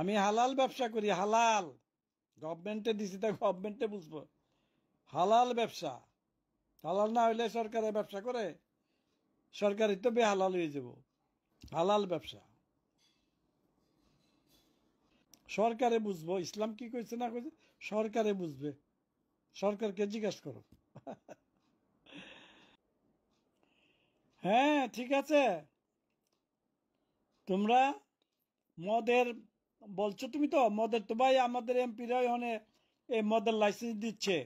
আমি হালাল ব্যবসা করি হালাল গভর্নমেন্টে দিছি তা গভর্নমেন্টে বুঝবো হালাল ব্যবসা হালাল না হইলে সরকারে ব্যবসা করে সরকারি তো বেহালাল হয়ে যাব হালাল ব্যবসা সরকারে বুঝবো ইসলাম কি কইছে না কইছে সরকারে বুঝবে সরকারকে জিজ্ঞাসা করো হ্যাঁ ঠিক আছে তোমরা মদের বলছো তুমি তো মদের তো ভাই আমাদের এমপিরা হনে এই মদের লাইসেন্স দিচ্ছে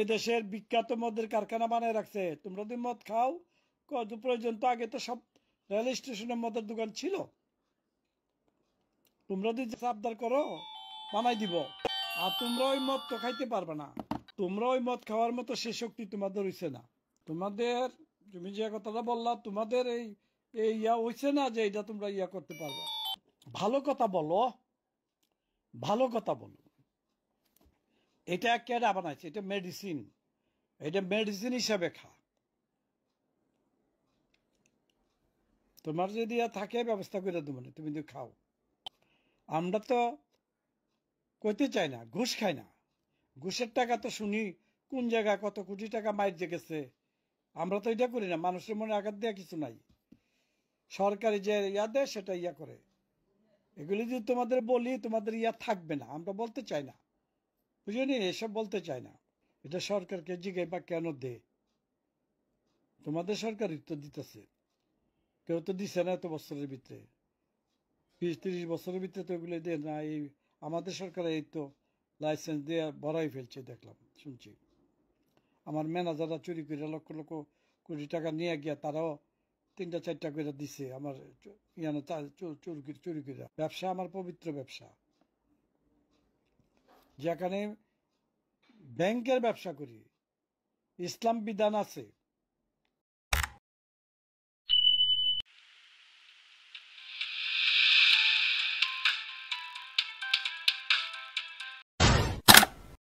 এদেশের বিখ্যাত মদের কারখানা বানিয়ে রাখছে তোমরা যদি মদ খাও কত প্রয়োজন তো আগে তো সব রেল স্টেশনের মদের দোকান ছিল তোমরা যদি সাবধান করো বানাই দিব আর তোমরা ওই মদ তো খাইতে পারবে না তোমরা ওই মদ খাওয়ার মতো সে শক্তি তোমাদের হইছে না তোমাদের তুমি যে কথাটা বললা তোমাদের এই ইয়া হইছে না যে এটা তোমরা ইয়া করতে পারবা ভালো কথা বলো ভালো কথা বলো এটা কেডা বানাইছে এটা মেডিসিন এটা মেডিসিন হিসাবে খা তোমার যদি থাকে ব্যবস্থা করে দেবো না তুমি যদি খাও আমরা তো কইতে চাই না ঘুষ খাই না ঘুষের টাকা তো শুনি কোন জায়গায় কত কোটি টাকা মাইর যে গেছে আমরা তো এটা করি না মানুষের মনে আঘাত দেওয়া কিছু নাই সরকারি যে ইয়া দেয় সেটা ইয়া করে এগুলি যদি তোমাদের বলি তোমাদের ইয়া থাকবে না আমরা বলতে চাই না বুঝলি নিন এসব বলতে চাই না এটা সরকারকে জিগে বা কেন দে তোমাদের সরকার তো দিতেছে কেউ তো দিছে না এত বছরের ভিতরে বিশ তিরিশ বছরের ভিতরে তো এগুলো দেয় না এই আমাদের সরকার এই তো লাইসেন্স দিয়ে ভরাই ফেলছে দেখলাম শুনছি আমার ম্যানেজাররা চুরি করে লক্ষ লক্ষ কোটি টাকা নিয়ে গিয়া তারাও তিনটা চারটা করে দিছে আমার ইয়ানো চুরি চুরি করে ব্যবসা আমার পবিত্র ব্যবসা যেখানে ব্যাংকের ব্যবসা করি ইসলাম বিধান আছে